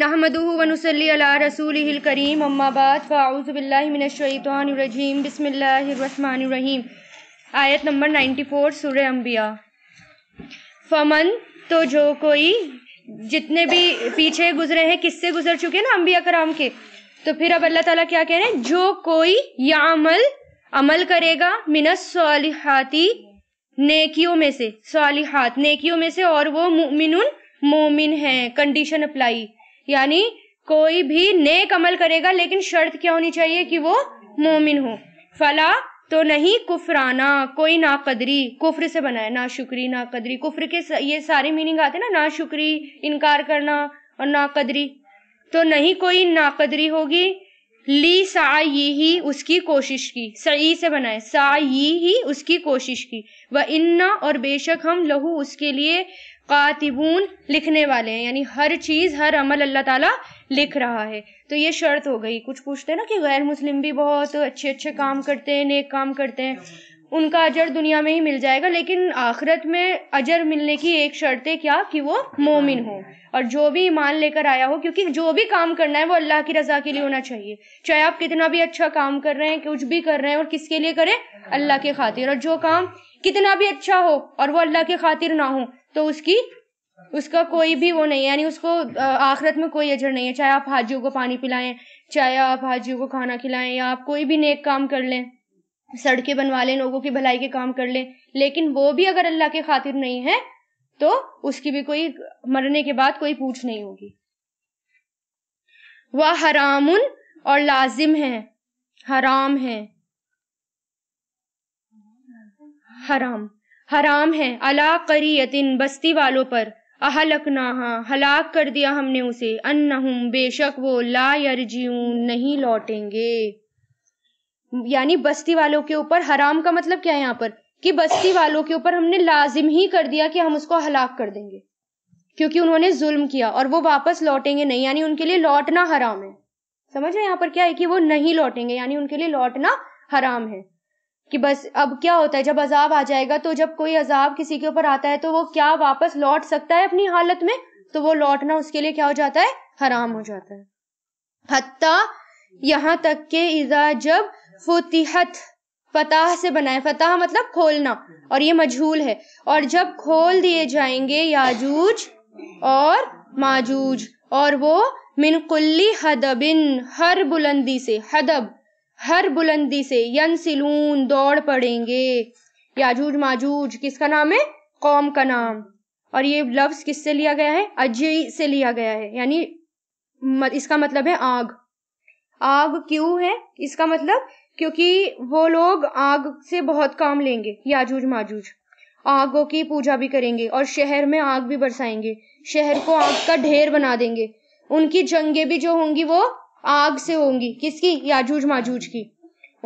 नहमदूवनसली अला रसूल करीम अम्माबाद फ़ाउज़बिल्लिमिनशैतरजीम बसमीम आयत नंबर 94 सूर्य अम्बिया फमन तो जो कोई जितने भी पीछे गुजरे हैं किससे गुजर चुके हैं ना अम्बिया कराम के तो फिर अब अल्लाह ताला क्या कह रहे हैं जो कोई या अमल अमल करेगा मिनस सालिहाती नेकियों में से सालिहात नेकियों में से और वो मोमिन मोमिन हैं कंडीशन अप्लाई यानी कोई भी नेक अमल करेगा लेकिन शर्त क्या होनी चाहिए कि वो मोमिन हो फला तो नहीं कुफराना कोई ना कदरी कुफर से बनाए ना शुक्री ना कदरी कुफर के ये सारे मीनिंग आते ना ना शुक्री इनकार करना और नाकदरी तो नहीं कोई नाकदरी होगी ली सा ही उसकी कोशिश की सई से बनाए सा ही उसकी कोशिश की वह इन्ना और बेशक हम लहू उसके लिए कातिबून लिखने वाले हैं यानी हर चीज़ हर अमल अल्लाह ताला लिख रहा है तो ये शर्त हो गई कुछ पूछते हैं ना कि गैर मुस्लिम भी बहुत अच्छे अच्छे काम करते हैं नेक काम करते हैं उनका अजर दुनिया में ही मिल जाएगा लेकिन आखिरत में अजर मिलने की एक शर्त है क्या कि वो मोमिन हो और जो भी ईमान लेकर आया हो क्योंकि जो भी काम करना है वो अल्लाह की रजा के लिए होना चाहिए चाहे आप कितना भी अच्छा काम कर रहे हैं कुछ भी कर रहे हैं और किसके लिए करें अल्लाह के खातिर और जो काम कितना भी अच्छा हो और वो अल्लाह के खातिर ना हो तो उसकी उसका कोई भी वो नहीं है यानी उसको आखिरत में कोई अजर नहीं है चाहे आप हाजियों को पानी पिलाएं चाहे आप हाजियों को खाना खिलाएं या आप कोई भी नेक काम कर लें सड़कें बनवा लें लोगों की भलाई के काम कर लें लेकिन वो भी अगर अल्लाह के खातिर नहीं है तो उसकी भी कोई मरने के बाद कोई पूछ नहीं होगी वह हराम और लाजिम है हराम है हराम हराम है अला करियतिन बस्ती वालों पर अहलकनाहा हलाक कर दिया हमने उसे अन्नहुम बेशक वो ला यरजियून नहीं लौटेंगे यानी बस्ती वालों के ऊपर हराम का मतलब क्या है यहाँ पर कि बस्ती वालों के ऊपर हमने लाजिम ही कर दिया कि हम उसको हलाक कर देंगे क्योंकि उन्होंने जुल्म किया और वो वापस लौटेंगे नहीं यानी उनके लिए लौटना हराम है समझ रहे यहाँ पर क्या है कि वो नहीं लौटेंगे यानी उनके लिए लौटना हराम है कि बस अब क्या होता है जब अजाब आ जाएगा तो जब कोई अजाब किसी के ऊपर आता है तो वो क्या वापस लौट सकता है अपनी हालत में तो वो लौटना उसके लिए क्या हो जाता है हराम हो जाता है हत्ता यहाँ तक के इजा जब फुतिहत फताह से बनाए फताह मतलब खोलना और ये मजहूल है और जब खोल दिए जाएंगे याजूज और माजूज और वो मिनकुल्ली हदबिन हर बुलंदी से हदब हर बुलंदी से यन सिलून दौड़ पड़ेंगे याजूज माजूज किसका नाम है कौम का नाम और ये लफ्ज किससे लिया गया है अजय से लिया गया है यानी इसका मतलब है आग आग क्यों है इसका मतलब क्योंकि वो लोग आग से बहुत काम लेंगे याजूज माजूज आगों की पूजा भी करेंगे और शहर में आग भी बरसाएंगे शहर को आग का ढेर बना देंगे उनकी जंगे भी जो होंगी वो आग से होंगी किसकी याजूज माजूज की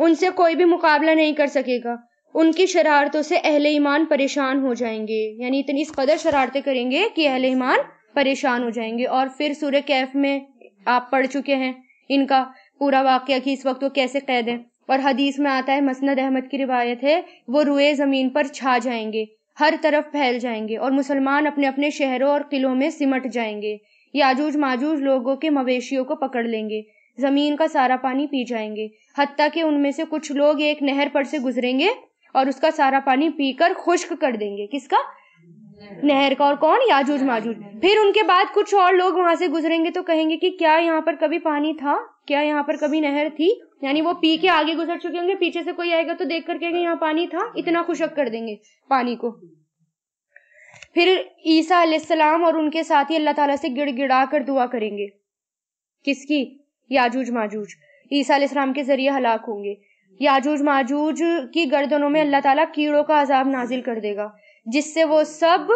उनसे कोई भी मुकाबला नहीं कर सकेगा उनकी शरारतों से अहले ईमान परेशान हो जाएंगे यानी इतनी इस कदर शरारतें करेंगे कि अहले ईमान परेशान हो जाएंगे और फिर सूर्य कैफ में आप पढ़ चुके हैं इनका पूरा वाक्य कि इस वक्त वो कैसे कैद है और हदीस में आता है मसनद अहमद की रिवायत है वो रुए ज़मीन पर छा जाएंगे हर तरफ फैल जाएंगे और मुसलमान अपने अपने शहरों और किलों में सिमट जाएंगे याजूज माजूज लोगों के मवेशियों को पकड़ लेंगे जमीन का सारा पानी पी जाएंगे हत्या के उनमें से कुछ लोग एक नहर पर से गुजरेंगे और उसका सारा पानी पीकर खुश्क कर देंगे किसका नहर का और कौन याजूज माजूज फिर उनके बाद कुछ और लोग वहां से गुजरेंगे तो कहेंगे कि क्या यहाँ पर कभी पानी था क्या यहाँ पर कभी नहर थी यानी वो पी के आगे गुजर चुके होंगे पीछे से कोई आएगा तो देख कर कहेंगे यहाँ पानी था इतना खुशक कर देंगे पानी को फिर ईसा सलाम और उनके साथ ही अल्लाह ताला से गिड़गिड़ा कर दुआ करेंगे किसकी याजूज माजूज ईसा के जरिए हलाक होंगे याजूज माजूज की गर्दनों में अल्लाह ताला कीड़ों का अजाब नाजिल कर देगा जिससे वो सब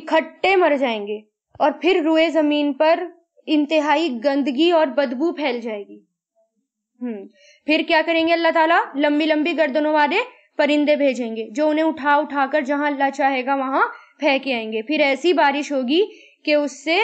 इकट्ठे मर जाएंगे और फिर रुए जमीन पर इंतहाई गंदगी और बदबू फैल जाएगी हम्म फिर क्या करेंगे अल्लाह ताला लंबी लंबी गर्दनों वाले परिंदे भेजेंगे जो उन्हें उठा उठा कर जहाँ अल्लाह चाहेगा वहाँ फेंके आएंगे फिर ऐसी बारिश होगी कि उससे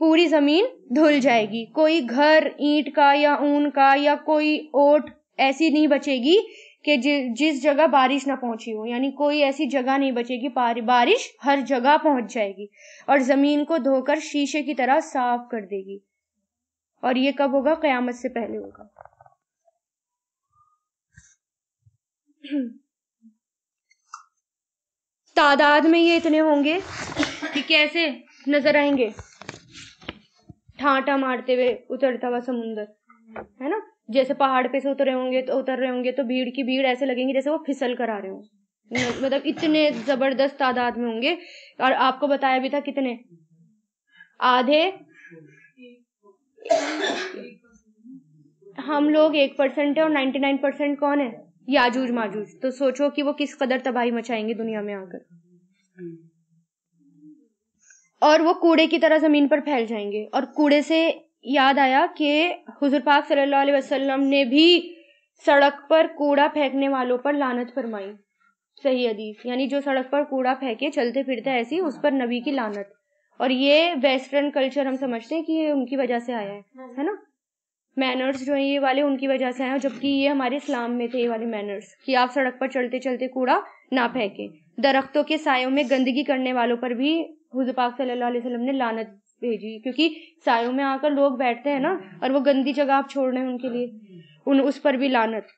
पूरी ज़मीन धुल जाएगी कोई घर ईंट का या ऊन का या कोई ओट ऐसी नहीं बचेगी कि जि, जिस जगह बारिश ना पहुंची हो यानी कोई ऐसी जगह नहीं बचेगी बारिश हर जगह पहुंच जाएगी और ज़मीन को धोकर शीशे की तरह साफ कर देगी और ये कब होगा क़यामत से पहले होगा तादाद में ये इतने होंगे कि कैसे नजर आएंगे ठाटा मारते हुए उतरता हुआ समुंदर है ना जैसे पहाड़ पे से उतरे होंगे तो उतर रहे होंगे तो भीड़ की भीड़ ऐसे लगेंगी जैसे वो फिसल कर आ रहे होंगे मतलब इतने जबरदस्त तादाद में होंगे और आपको बताया भी था कितने आधे हम लोग एक परसेंट है और नाइन्टी नाइन परसेंट कौन है याजूज माजूज तो सोचो कि वो किस कदर तबाही मचाएंगे दुनिया में आकर और वो कूड़े की तरह जमीन पर फैल जाएंगे और कूड़े से याद आया कि हुजूर पाक सल्लल्लाहु अलैहि वसल्लम ने भी सड़क पर कूड़ा फेंकने वालों पर लानत फरमाई सही हदीस यानी जो सड़क पर कूड़ा फेंके चलते फिरते ऐसी उस पर नबी की लानत और ये वेस्टर्न कल्चर हम समझते हैं कि ये उनकी वजह से आया है है ना मैनर्स जो हैं ये वाले उनकी वजह से हैं जबकि ये हमारे इस्लाम में थे ये वाले मैनर्स कि आप सड़क पर चलते चलते कूड़ा ना फेंकें दरख्तों के सायों में गंदगी करने वालों पर भी हुजूर पाक सल्लल्लाहु अलैहि वसल्लम ने लानत भेजी क्योंकि सायों में आकर लोग बैठते हैं ना और वो गंदी जगह आप छोड़ रहे हैं उनके लिए उन उस पर भी लानत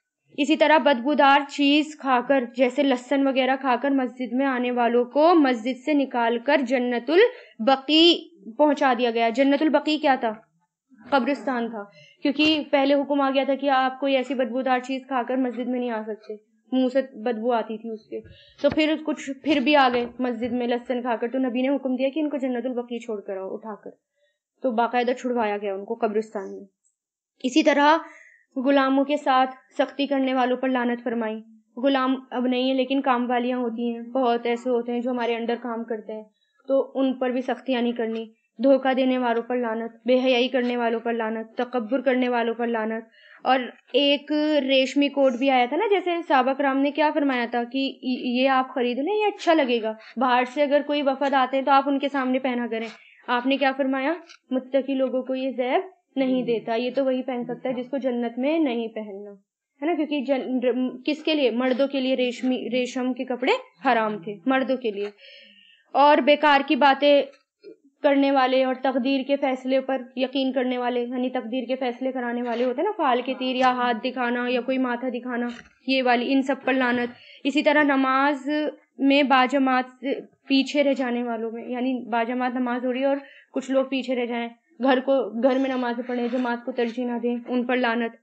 इसी तरह बदबूदार चीज़ खाकर जैसे लहसन वगैरह खाकर मस्जिद में आने वालों को मस्जिद से निकाल कर जन्नतुल बकी पहुंचा दिया गया जन्नतुल बकी क्या था कब्रिस्तान था क्योंकि पहले हुक्म आ गया था कि आप कोई ऐसी बदबूदार चीज़ खाकर मस्जिद में नहीं आ सकते मुंह से बदबू आती थी उसके तो फिर कुछ फिर भी आ गए मस्जिद में लहसन खाकर तो नबी ने हुक्म दिया कि इनको जन्नतुल बकी छोड़कर आओ उठाकर तो बाकायदा छुड़वाया गया उनको कब्रिस्तान में इसी तरह गुलामों के साथ सख्ती करने वालों पर लानत फरमाई गुलाम अब नहीं है लेकिन काम वालियाँ होती हैं बहुत ऐसे होते हैं जो हमारे अंडर काम करते हैं तो उन पर भी सख्तियां नहीं करनी धोखा देने वालों पर लानत बेहयाई करने वालों पर लानत तकबर करने वालों पर लानत और एक रेशमी कोट भी आया था ना जैसे साबक राम ने क्या फरमाया था कि ये आप खरीद लें ये अच्छा लगेगा बाहर से अगर कोई वफद आते हैं तो आप उनके सामने पहना करें आपने क्या फरमाया मुत्तकी लोगों को ये जैब नहीं हम्म। देता ये तो वही पहन सकता है जिसको जन्नत में नहीं पहनना है ना क्योंकि जन, किसके लिए मर्दों के लिए रेशमी रेशम के कपड़े हराम थे मर्दों के लिए और बेकार की बातें करने वाले और तकदीर के फैसले पर यकीन करने वाले यानी तकदीर के फैसले कराने वाले होते हैं ना फाल के तीर या हाथ दिखाना या कोई माथा दिखाना ये वाली इन सब पर लानत इसी तरह नमाज में बाजमात पीछे रह जाने वालों में यानी बाजमात नमाज हो रही है और कुछ लोग पीछे रह जाएं घर को घर में नमाज पढ़े जमात को तरजीह ना दें उन पर लानत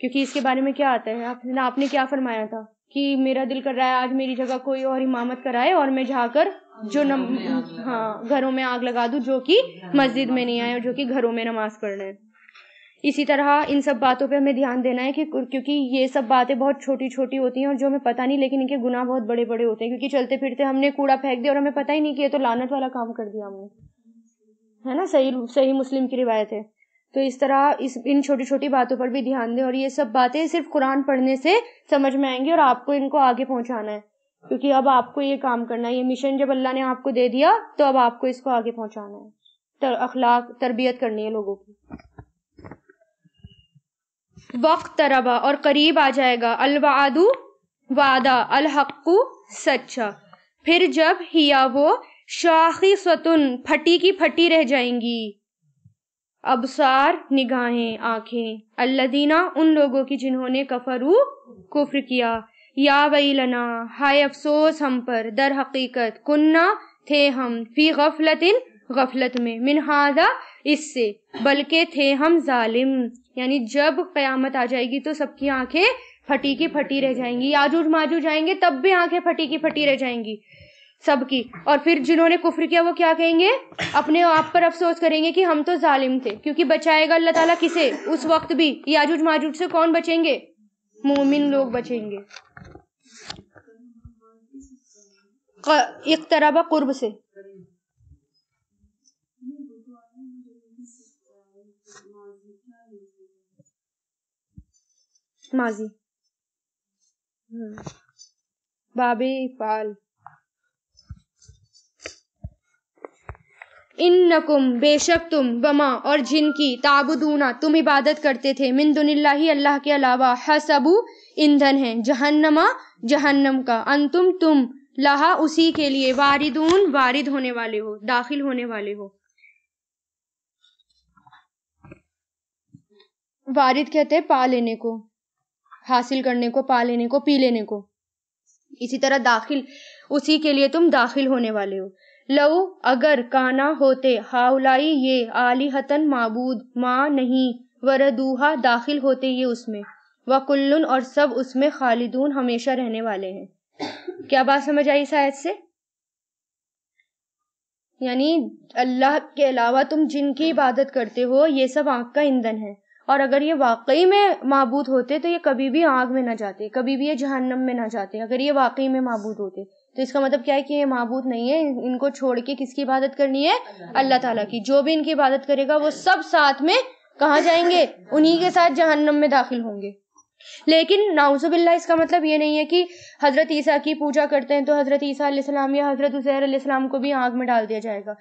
क्योंकि इसके बारे में क्या आता है आपने आपने क्या फरमाया था कि मेरा दिल कर रहा है आज मेरी जगह कोई और इमामत कराए और मैं जाकर जो नम हाँ घरों में आग लगा दूँ जो कि मस्जिद में नहीं आए और जो कि घरों में नमाज पढ़ रहे इसी तरह इन सब बातों पे हमें ध्यान देना है कि क्योंकि ये सब बातें बहुत छोटी छोटी होती हैं और जो हमें पता नहीं लेकिन इनके गुनाह बहुत बड़े बड़े होते हैं क्योंकि चलते फिरते हमने कूड़ा फेंक दिया और हमें पता ही नहीं कि ये तो लानत वाला काम कर दिया हमने है ना सही सही मुस्लिम की रिवायत है तो इस तरह इस इन छोटी छोटी बातों पर भी ध्यान दें और ये सब बातें सिर्फ कुरान पढ़ने से समझ में आएंगी और आपको इनको आगे पहुंचाना है क्योंकि अब आपको ये काम करना है ये मिशन जब अल्लाह ने आपको दे दिया तो अब आपको इसको आगे पहुंचाना है तर, अखलाक तरबियत करनी है लोगों की वक्त तरबा और करीब आ जाएगा अलवादू वादा अलहक्कू सच्चा फिर जब हिया वो शाखी सतुन फटी की फटी रह जाएंगी अबसार निगाहें आंखें अल्लादीना उन लोगों की जिन्होंने कफरू कुफर किया या वही लना हाय अफसोस हम पर दर हकीकत कुन्ना थे हम फी इन गफलत में मिनहादा इससे बल्कि थे हम जालिम यानी जब क़यामत आ जाएगी तो सबकी आंखें फटी की फटी रह जाएंगी आजूज माजू जाएंगे तब भी आंखें फटी की फटी रह जाएंगी सबकी और फिर जिन्होंने कुफर किया वो क्या कहेंगे अपने आप पर अफसोस करेंगे कि हम तो जालिम थे क्योंकि बचाएगा अल्लाह ताला किसे उस वक्त भी याजूज माजूज से कौन बचेंगे मोमिन लोग बचेंगे इकतरबा कुर्ब से माजी हम्म। बाबी पाल इन्नकुम बेशक तुम बमा और जिनकी ताबुदूना तुम इबादत करते थे मिंदुनिल्ला अल्लाह के अलावा हसबू ईंधन है जहन्नमा जहन्नम का अंतुम तुम लहा उसी के लिए वारिदून वारिद होने वाले हो दाखिल होने वाले हो वारिद कहते हैं पा लेने को हासिल करने को पा लेने को पी लेने को इसी तरह दाखिल उसी के लिए तुम दाखिल होने वाले हो लव अगर काना होते हाउलाई ये आलिहतन मबूद माँ नहीं वरदूहा दाखिल होते ये उसमें वकुल्लुन और सब उसमें खालिदून हमेशा रहने वाले हैं क्या बात समझ आई शायद से यानी अल्लाह के अलावा तुम जिनकी इबादत करते हो ये सब आँख का ईंधन है और अगर ये वाकई में मबूद होते तो ये कभी भी आग में ना जाते कभी भी ये जहन्नम में ना जाते अगर ये वाकई में माबूद होते तो इसका मतलब क्या है कि ये महबूद नहीं है इनको छोड़ के किसकी इबादत करनी है अल्लाह ताला की जो भी इनकी इबादत करेगा वो सब साथ में कहा जाएंगे उन्हीं के साथ जहन्नम में दाखिल होंगे लेकिन नाउजुबिल्ला इसका मतलब ये नहीं है कि हज़रत ईसा की पूजा करते हैं तो हज़रत ईसा या हज़रत उजैर अलैहिस्सलाम को भी आग में डाल दिया जाएगा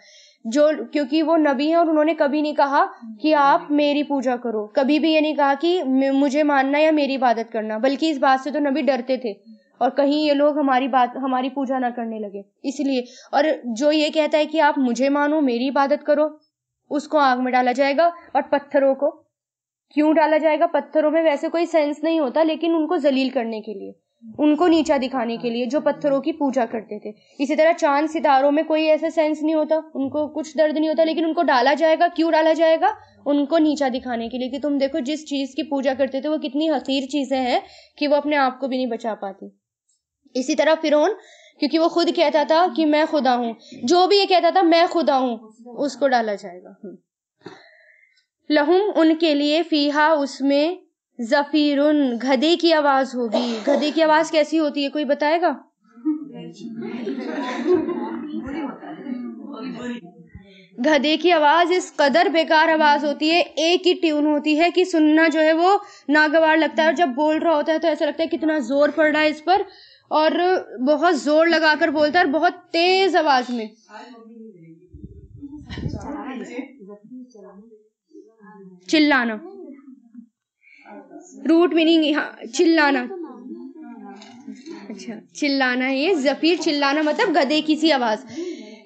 जो क्योंकि वो नबी हैं और उन्होंने कभी नहीं कहा कि आप मेरी पूजा करो कभी भी ये नहीं कहा कि मुझे मानना या मेरी इबादत करना बल्कि इस बात से तो नबी डरते थे और कहीं ये लोग हमारी बात हमारी पूजा ना करने लगे इसलिए और जो ये कहता है कि आप मुझे मानो मेरी इबादत करो उसको आग में डाला जाएगा और पत्थरों को क्यों डाला जाएगा पत्थरों में वैसे कोई सेंस नहीं होता लेकिन उनको जलील करने के लिए उनको नीचा दिखाने के लिए जो पत्थरों की पूजा करते थे इसी तरह चांद सितारों में कोई ऐसा सेंस नहीं होता उनको कुछ दर्द नहीं होता लेकिन उनको डाला जाएगा क्यों डाला जाएगा उनको नीचा दिखाने के लिए कि तुम देखो जिस चीज की पूजा करते थे वो कितनी हसीर चीजें हैं कि वो अपने आप को भी नहीं बचा पाती इसी तरह फिरौन क्योंकि वो खुद कहता था कि मैं खुदा हूं जो भी ये कहता था मैं खुदा हूं उसको डाला जाएगा हम्म। लहुम उनके लिए फीहा उसमें जफीर गधे की आवाज होगी गधे की आवाज कैसी होती है कोई बताएगा गधे की आवाज इस कदर बेकार आवाज होती है एक ही ट्यून होती है कि सुनना जो है वो नागवार लगता है और जब बोल रहा होता है तो ऐसा लगता है कितना जोर पड़ रहा है इस पर और बहुत जोर लगाकर बोलता है और बहुत तेज आवाज में चिल्लाना रूट मीनिंग चिल्लाना अच्छा चिल्लाना है ये जफीर चिल्लाना मतलब गधे की सी आवाज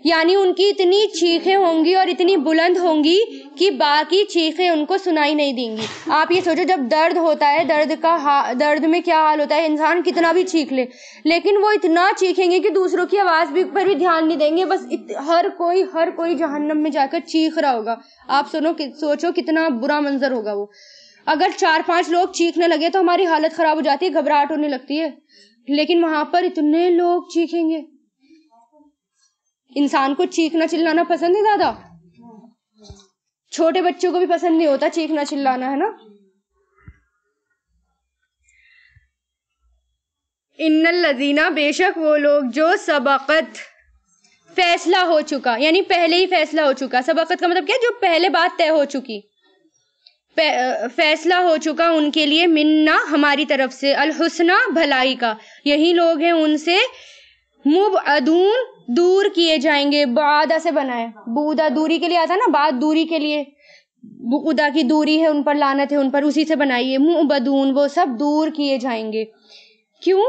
यानी उनकी इतनी चीखें होंगी और इतनी बुलंद होंगी कि बाकी चीखें उनको सुनाई नहीं देंगी आप ये सोचो जब दर्द होता है दर्द का दर्द में क्या हाल होता है इंसान कितना भी चीख ले लेकिन वो इतना चीखेंगे कि दूसरों की आवाज़ भी पर भी ध्यान नहीं देंगे बस हर कोई हर कोई जहन्नम में जाकर चीख रहा होगा आप सुनो कि, सोचो कितना बुरा मंजर होगा वो अगर चार पांच लोग चीखने लगे तो हमारी हालत ख़राब हो जाती है घबराहट होने लगती है लेकिन वहाँ पर इतने लोग चीखेंगे इंसान को चीखना चिल्लाना पसंद है दादा छोटे बच्चों को भी पसंद नहीं होता चीखना चिल्लाना है ना इन लजीना बेशक वो लोग जो सबकत फैसला हो चुका यानी पहले ही फैसला हो चुका सबकत का मतलब क्या जो पहले बात तय हो चुकी फैसला हो चुका उनके लिए मिन्ना हमारी तरफ से अलहुसना भलाई का यही लोग हैं उनसे मुब अदून दूर किए जाएंगे बादा से बनाए बूदा दूरी के लिए आता ना बाद दूरी के लिए बुदा की दूरी है उन पर लानत है उन पर उसी से बनाइए मुंह बदून वो सब दूर किए जाएंगे क्यों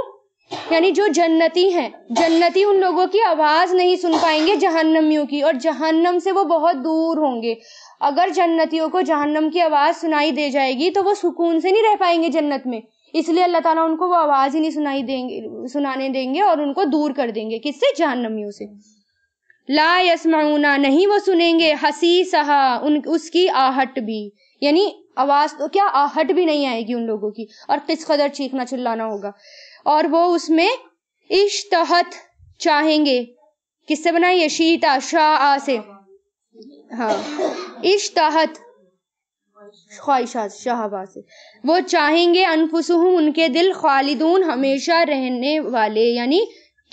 यानी जो जन्नती हैं जन्नती उन लोगों की आवाज़ नहीं सुन पाएंगे जहन्नमियों की और जहन्नम से वो बहुत दूर होंगे अगर जन्नतियों को जहन्नम की आवाज़ सुनाई दे जाएगी तो वो सुकून से नहीं रह पाएंगे जन्नत में इसलिए अल्लाह ताला उनको वो आवाज़ ही नहीं सुनाई देंगे सुनाने देंगे और उनको दूर कर देंगे किससे जहन्नमियों से ला यसमाउना नहीं वो सुनेंगे हसी सहा उन उसकी आहट भी यानी आवाज़ तो क्या आहट भी नहीं आएगी उन लोगों की और किस कदर चीखना चिल्लाना होगा और वो उसमें इश्तहत चाहेंगे किससे बनाइए शीता शाह से हाँ इश्तहत ख्वाहिशात शाहबाज वो चाहेंगे अनफुसहम उनके दिल खालिदून हमेशा रहने वाले यानी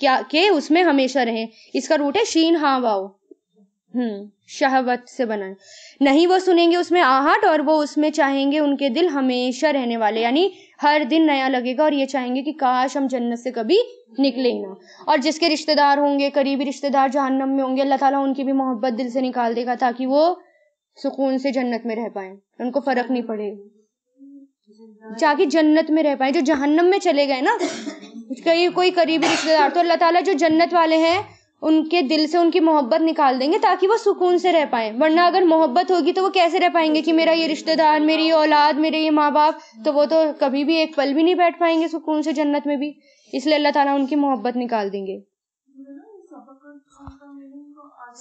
क्या के उसमें हमेशा रहे इसका रूट है शीन हाँ वाओ हम्म शहवत से बनाए नहीं वो सुनेंगे उसमें आहट और वो उसमें चाहेंगे उनके दिल हमेशा रहने वाले यानी हर दिन नया लगेगा और ये चाहेंगे कि काश हम जन्नत से कभी निकले ना और जिसके रिश्तेदार होंगे करीबी रिश्तेदार जहन्नम में होंगे अल्लाह ताला उनकी भी मोहब्बत दिल से निकाल देगा ताकि वो सुकून से जन्नत में रह पाए उनको फर्क नहीं पड़ेगा जाके जन्नत में रह पाए जो जहन्नम में चले गए ना कई कोई करीबी रिश्तेदार तो अल्लाह ताला जो जन्नत वाले हैं उनके दिल से उनकी मोहब्बत निकाल देंगे ताकि वो सुकून से रह पाए वरना अगर मोहब्बत होगी तो वो कैसे रह पाएंगे कि मेरा ये रिश्तेदार मेरी ये औलाद मेरे ये माँ बाप तो वो तो कभी भी एक पल भी नहीं बैठ पाएंगे सुकून से जन्नत में भी इसलिए अल्लाह ताला उनकी मोहब्बत निकाल देंगे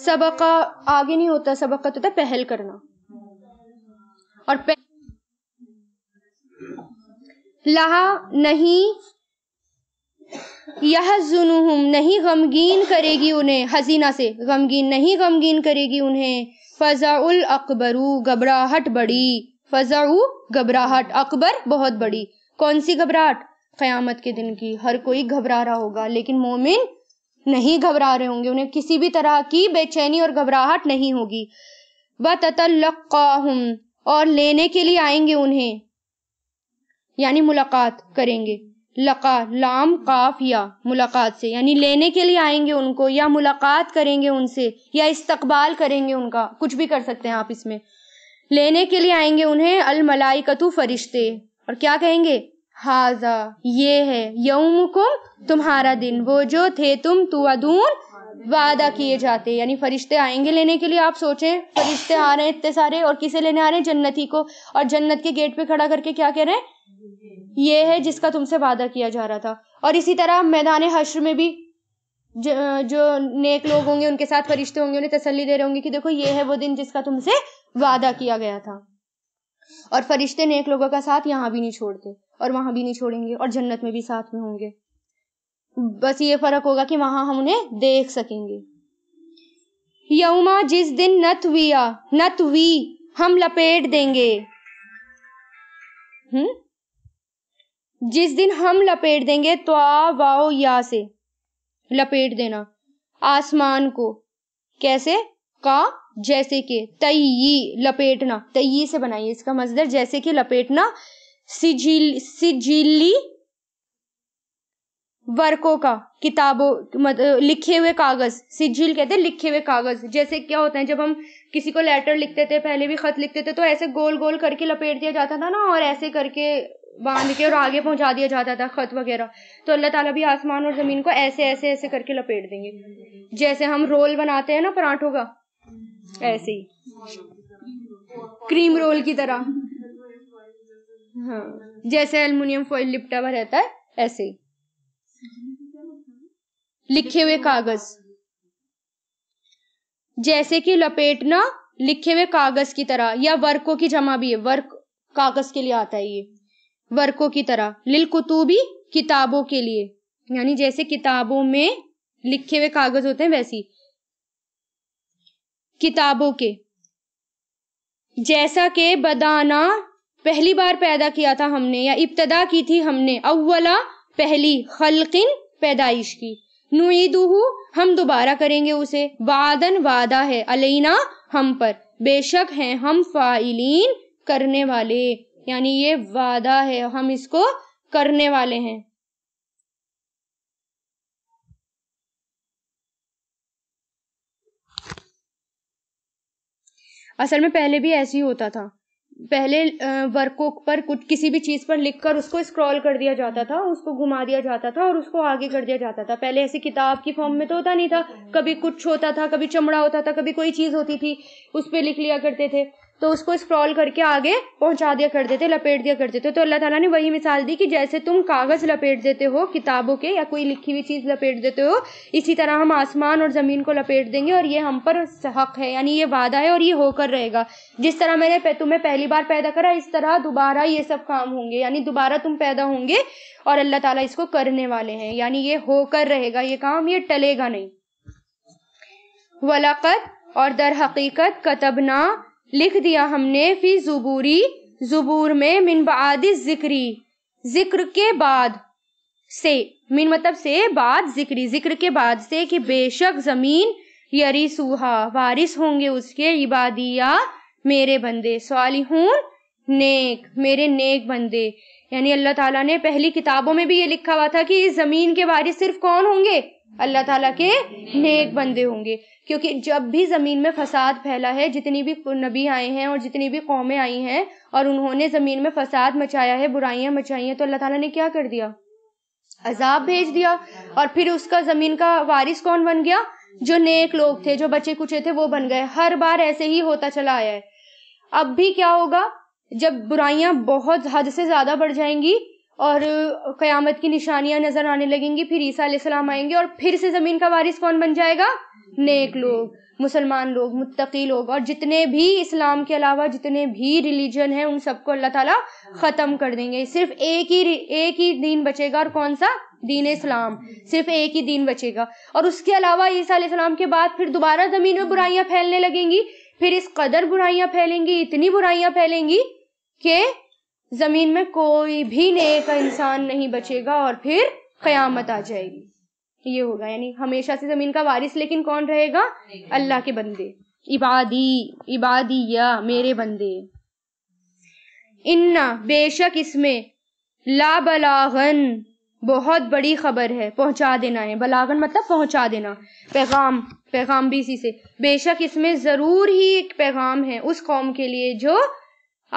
सबका आगे नहीं होता सबक का तो होता पहल करना और पह... लहा नहीं यह जुनूहम नहीं गमगीन करेगी उन्हें हसीना से गमगीन नहीं गमगीन करेगी उन्हें फजाउल अकबरू घबराहट बड़ी फजाऊ घबराहट अकबर बहुत बड़ी कौन सी घबराहट कयामत के दिन की हर कोई घबरा रहा होगा लेकिन मोमिन नहीं घबरा रहे होंगे उन्हें किसी भी तरह की बेचैनी और घबराहट नहीं होगी बततल्लकाहुम और लेने के लिए आएंगे उन्हें यानी मुलाकात करेंगे लका लाम काफ या मुलाकात से यानी लेने के लिए आएंगे उनको या मुलाकात करेंगे उनसे या इस्तकबाल करेंगे उनका कुछ भी कर सकते हैं आप इसमें लेने के लिए आएंगे उन्हें अल मलाइकतु फरिश्ते और क्या कहेंगे हाजा ये है यौमुकुम तुम्हारा दिन वो जो थे तुम तुअदून वादा किए जाते यानी फरिश्ते आएंगे लेने के लिए आप सोचें फरिश्ते आ रहे हैं इतने सारे और किसे लेने आ रहे हैं जन्नती को और जन्नत के गेट पे खड़ा करके क्या कह रहे हैं ये है जिसका तुमसे वादा किया जा रहा था और इसी तरह मैदान हश्र में भी जो, जो नेक लोग होंगे उनके साथ फरिश्ते होंगे उन्हें तसली दे रहे होंगे कि देखो ये है वो दिन जिसका तुमसे वादा किया गया था और फरिश्ते नेक लोगों का साथ यहाँ भी नहीं छोड़ते और वहां भी नहीं छोड़ेंगे और जन्नत में भी साथ में होंगे बस ये फर्क होगा कि वहां हम उन्हें देख सकेंगे यौमा जिस दिन नत वी हम लपेट देंगे हम्म जिस दिन हम लपेट देंगे तो आ वाओ या से लपेट देना आसमान को कैसे का जैसे के तयी लपेटना तयी से बनाइए इसका मजदर जैसे कि लपेटना सिजिल सिजिली वर्कों का किताबों मत, लिखे हुए कागज सिजिल कहते हैं लिखे हुए कागज जैसे क्या होता है जब हम किसी को लेटर लिखते थे पहले भी खत लिखते थे तो ऐसे गोल गोल करके लपेट दिया जाता था ना और ऐसे करके बांध के और आगे पहुंचा दिया जाता था खत वगैरह तो अल्लाह ताला भी आसमान और जमीन को ऐसे ऐसे ऐसे करके लपेट देंगे जैसे हम रोल बनाते हैं ना पराठों का ऐसे ही क्रीम रोल की तरह हाँ जैसे एल्युमिनियम फॉइल लिपटा हुआ रहता है ऐसे ही लिखे हुए कागज जैसे कि लपेटना लिखे हुए कागज की तरह या वर्कों की जमा भी है वर्क कागज के लिए आता है ये वर्कों की तरह लिल कुतुबी किताबों के लिए यानी जैसे किताबों में लिखे हुए कागज होते हैं वैसी किताबों के जैसा के बदाना पहली बार पैदा किया था हमने या इब्तदा की थी हमने अव्वला पहली खलकिन पैदाइश की नुईदूहू हम दोबारा करेंगे उसे वादन वादा है अलैना हम पर बेशक हैं हम फाइलिन करने वाले यानी ये वादा है हम इसको करने वाले हैं असल में पहले भी ऐसे ही होता था पहले वर्कों पर कुछ किसी भी चीज़ पर लिखकर उसको स्क्रॉल कर दिया जाता था उसको घुमा दिया जाता था और उसको आगे कर दिया जाता था पहले ऐसी किताब की फॉर्म में तो होता नहीं था कभी कुछ होता था कभी चमड़ा होता था कभी कोई चीज़ होती थी उस पर लिख लिया करते थे तो उसको स्क्रॉल करके आगे पहुंचा दिया करते थे लपेट दिया करते थे तो अल्लाह ताला ने वही मिसाल दी कि जैसे तुम कागज़ लपेट देते हो किताबों के या कोई लिखी हुई चीज़ लपेट देते हो इसी तरह हम आसमान और ज़मीन को लपेट देंगे और ये हम पर हक है यानी ये वादा है और ये होकर रहेगा जिस तरह मैंने तुम्हें पहली बार पैदा करा इस तरह दोबारा ये सब काम होंगे यानी दोबारा तुम पैदा होंगे और अल्लाह ताला इसको करने वाले हैं यानी ये होकर रहेगा ये काम ये टलेगा नहीं वलाकत और दर हकीकत कतबना लिख दिया हमने फी जुबूरी जुबूर में मिनबादी जिक्री जिक्र के बाद से मीन मतलब से बाद जिक्री जिक्र के बाद से कि बेशक जमीन यरी सूहा वारिस होंगे उसके इबादिया मेरे बंदे सालिहून नेक मेरे नेक बंदे यानी अल्लाह ताला ने पहली किताबों में भी ये लिखा हुआ था कि इस जमीन के वारिस सिर्फ कौन होंगे अल्लाह ताला के नेक बंदे होंगे क्योंकि जब भी ज़मीन में फसाद फैला है जितनी भी नबी आए हैं और जितनी भी कौमें आई हैं और उन्होंने ज़मीन में फसाद मचाया है बुराइयां मचाई हैं तो अल्लाह ताला ने क्या कर दिया अजाब भेज दिया और फिर उसका ज़मीन का वारिस कौन बन गया जो नेक लोग थे जो बचे कुचे थे वो बन गए हर बार ऐसे ही होता चला आया है अब भी क्या होगा जब बुराइयां बहुत हद से ज़्यादा बढ़ जाएंगी और क़यामत की निशानियां नज़र आने लगेंगी फिर ईसा सलाम आएंगे और फिर से ज़मीन का वारिस कौन बन जाएगा नेक लोग मुसलमान लोग मुत्तकी लोग और जितने भी इस्लाम के अलावा जितने भी रिलीजन हैं उन सबको अल्लाह ताला ख़त्म कर देंगे सिर्फ एक ही एक ही दीन बचेगा और कौन सा दीन इस्लाम सिर्फ एक ही दीन बचेगा और उसके अलावा ईसा सलाम के बाद फिर दोबारा ज़मीन में बुराइयाँ फैलने लगेंगी फिर इस कदर बुराइयाँ फैलेंगी इतनी बुराइयाँ फैलेंगी कि जमीन में कोई भी नेक इंसान नहीं बचेगा और फिर कयामत आ जाएगी ये होगा यानी हमेशा से जमीन का वारिस लेकिन कौन रहेगा अल्लाह के बंदे इबादी इबादी या मेरे बंदे इन्ना बेशक इसमें ला बलागन बहुत बड़ी खबर है पहुंचा देना है बलागन मतलब पहुंचा देना पैगाम पैगाम भी इसी से बेशक इसमें ज़रूर ही एक पैगाम है उस कौम के लिए जो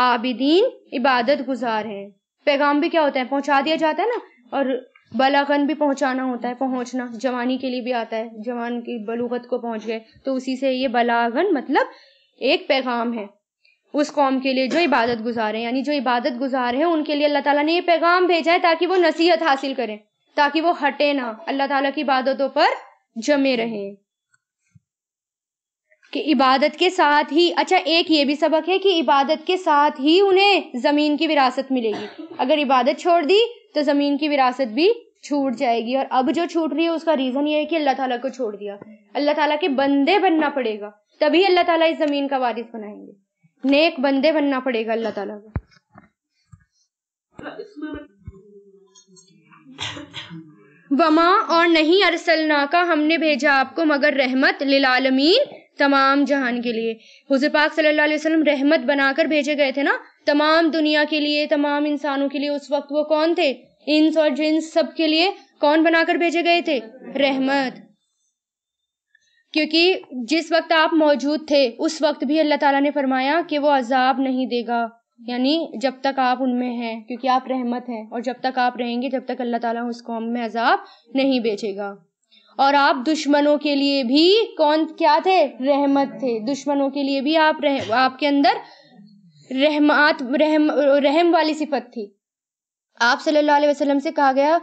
आबिदीन इबादत गुजार हैं पैगाम भी क्या होता है पहुंचा दिया जाता है ना और बलागन भी पहुंचाना होता है पहुंचना जवानी के लिए भी आता है जवान की बलूगत को पहुंच गए तो उसी से ये बलागन मतलब एक पैगाम है उस कौम के लिए जो इबादत गुजार है यानी जो इबादत गुजार है उनके लिए अल्लाह ताला ने ये पैगाम भेजा है ताकि वो नसीहत हासिल करें ताकि वो हटे ना अल्लाह ताला की इबादतों पर जमे रहें कि इबादत के साथ ही अच्छा एक ये भी सबक है कि इबादत के साथ ही उन्हें ज़मीन की विरासत मिलेगी अगर इबादत छोड़ दी तो ज़मीन की विरासत भी छूट जाएगी और अब जो छूट रही है उसका रीज़न ये है कि अल्लाह ताला को छोड़ दिया अल्लाह ताला के बंदे बनना पड़ेगा तभी अल्लाह ताला इस ज़मीन का वारिस बनाएंगे नेक बंदे बनना पड़ेगा अल्लाह ताला को वमा और नहीं अरसलना का हमने भेजा आपको मगर रहमत लिलालमीन तमाम जहान के लिए हुजूर पाक सल्लल्लाहु अलैहि वसल्लम रहमत बनाकर भेजे गए थे ना तमाम दुनिया के लिए तमाम इंसानों के लिए उस वक्त वो कौन थे इंस और जिन्स सब के लिए कौन बनाकर भेजे गए थे रहमत क्योंकि जिस वक्त आप मौजूद थे उस वक्त भी अल्लाह ताला ने फरमाया कि वो अजाब नहीं देगा यानी जब तक आप उनमें हैं क्योंकि आप रहमत हैं और जब तक आप रहेंगे जब तक अल्लाह ताला उस कौम में अजाब नहीं भेजेगा और आप दुश्मनों के लिए भी कौन क्या थे रहमत थे दुश्मनों के लिए भी आप रह आपके अंदर रहमात रहम रहम वाली सिफत थी आप सल्लल्लाहु अलैहि वसल्लम से कहा गया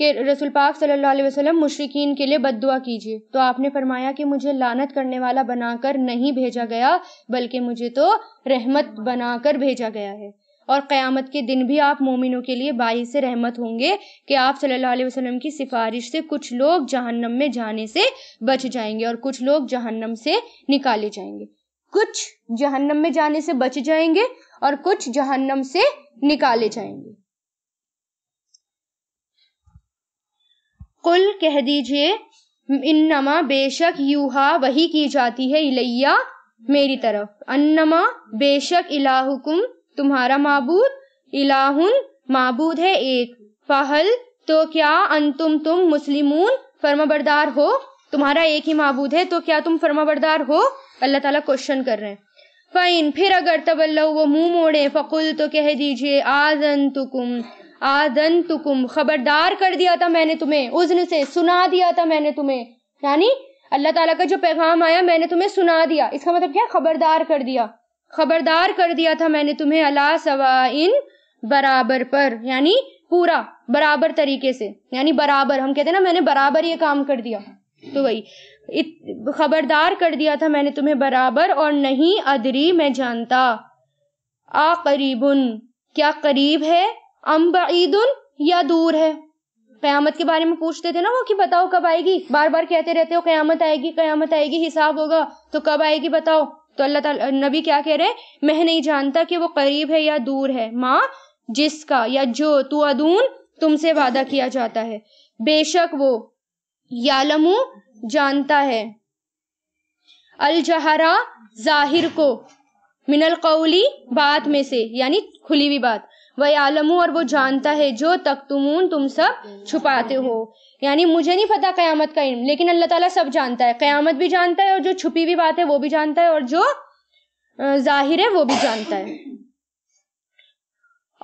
कि रसूल पाक सल्लल्लाहु अलैहि वसल्लम मुशरकिन के लिए बददुआ कीजिए तो आपने फरमाया कि मुझे लानत करने वाला बनाकर नहीं भेजा गया बल्कि मुझे तो रहमत बनाकर भेजा गया है और क़यामत के दिन भी आप मोमिनों के लिए बाई से रहमत होंगे कि आप सल्लल्लाहु अलैहि वसल्लम की सिफारिश से कुछ लोग जहन्नम में जाने से बच जाएंगे और कुछ लोग जहन्नम से निकाले जाएंगे कुछ जहन्नम में जाने से बच जाएंगे और कुछ जहन्नम से निकाले जाएंगे कुल कह दीजिए इन्नमा बेशक यूहा वही की जाती है इलैया मेरी तरफ अन्नमा बेशक इलाहुकुम तुम्हारा मबूद इलाहुन माबूद है एक फहल तो क्या अंतुम तुम मुस्लिमून फर्माबरदार हो तुम्हारा एक ही माबूद है तो क्या तुम फर्माबरदार हो अल्लाह ताला क्वेश्चन कर रहे हैं फाइन फिर अगर तबल्ल वो मुंह मोड़े फ़कुल तो कह दीजिए आजन तुकुम आदन तुकुम खबरदार कर दिया था मैंने तुम्हें उजन से सुना दिया था मैंने तुम्हें यानी अल्लाह ताला का जो पैगाम आया मैंने तुम्हें सुना दिया इसका मतलब क्या खबरदार कर दिया खबरदार कर दिया था मैंने तुम्हें अला सवा इन बराबर पर यानी पूरा बराबर तरीके से यानी बराबर हम कहते हैं ना मैंने बराबर ये काम कर दिया तो वही खबरदार कर दिया था मैंने तुम्हें बराबर और नहीं अदरी मैं जानता आ करीबन क्या करीब है अम ईदन या दूर है कयामत के बारे में पूछते थे ना वो कि बताओ कब आएगी बार बार कहते रहते हो कयामत आएगी कयामत आएगी हिसाब होगा तो कब आएगी बताओ तो अल्लाह ताला नबी क्या कह रहे हैं मैं नहीं जानता कि वो करीब है या दूर है माँ जिसका या जो तू अदून तुमसे वादा किया जाता है बेशक वो यालमू जानता है अलजहरा जाहिर को मिनल कौली बात में से यानी खुली हुई बात वह आलम और वो जानता है जो तक तुम सब छुपाते हो यानी मुझे नहीं पता कयामत का इन लेकिन अल्लाह ताला सब जानता है कयामत भी जानता है और जो छुपी हुई बात है वो भी जानता है और जो जाहिर है वो भी जानता है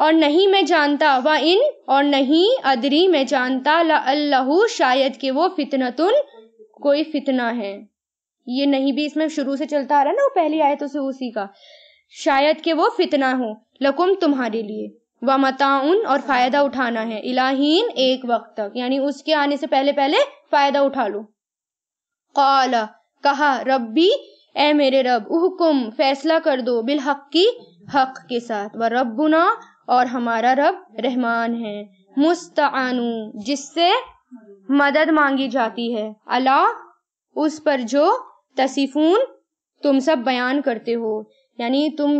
और नहीं मैं जानता व इन और नहीं अदरी मैं जानता ला अल्लाह शायद के वो फितनतुन कोई फितना है ये नहीं भी इसमें शुरू से चलता आ रहा है ना वो पहली आयत तो उसी का शायद के वो फितना हो लकुम तुम्हारे लिए व मताउन और फ़ायदा उठाना है इलाहीन एक वक्त तक यानी उसके आने से पहले पहले फ़ायदा उठा लो कला कहा रब्बी ए मेरे रब उम फैसला कर दो बिलहक हक की हक के साथ व रबुना और हमारा रब रहमान है मुस्तानु जिससे मदद मांगी जाती है अला उस पर जो तसीफून तुम सब बयान करते हो यानी तुम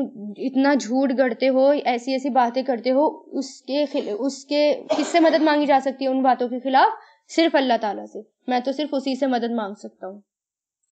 इतना झूठ गढ़ते हो ऐसी ऐसी बातें करते हो उसके उसके किससे मदद मांगी जा सकती है उन बातों के खिलाफ सिर्फ अल्लाह ताला से मैं तो सिर्फ उसी से मदद मांग सकता हूँ